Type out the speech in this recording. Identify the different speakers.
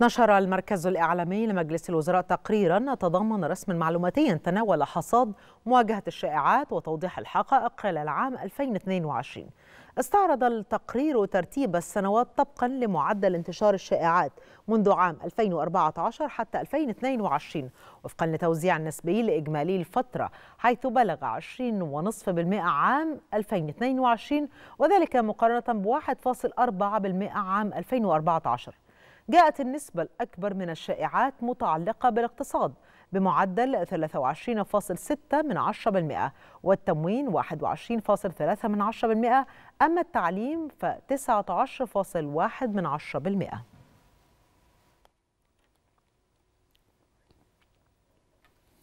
Speaker 1: نشر المركز الإعلامي لمجلس الوزراء تقريرا تضمن رسم معلوماتيا تناول حصاد مواجهة الشائعات وتوضيح الحقائق خلال عام 2022 استعرض التقرير ترتيب السنوات طبقا لمعدل انتشار الشائعات منذ عام 2014 حتى 2022 وفقا لتوزيع نسبي لإجمالي الفترة حيث بلغ 20.5% عام 2022 وذلك مقارنة ب 1.4% عام 2014 جاءت النسبة الأكبر من الشائعات متعلقة بالاقتصاد بمعدل 23.6 من 10% والتموين 21.3 من 10% أما التعليم ف 19.1 من 10%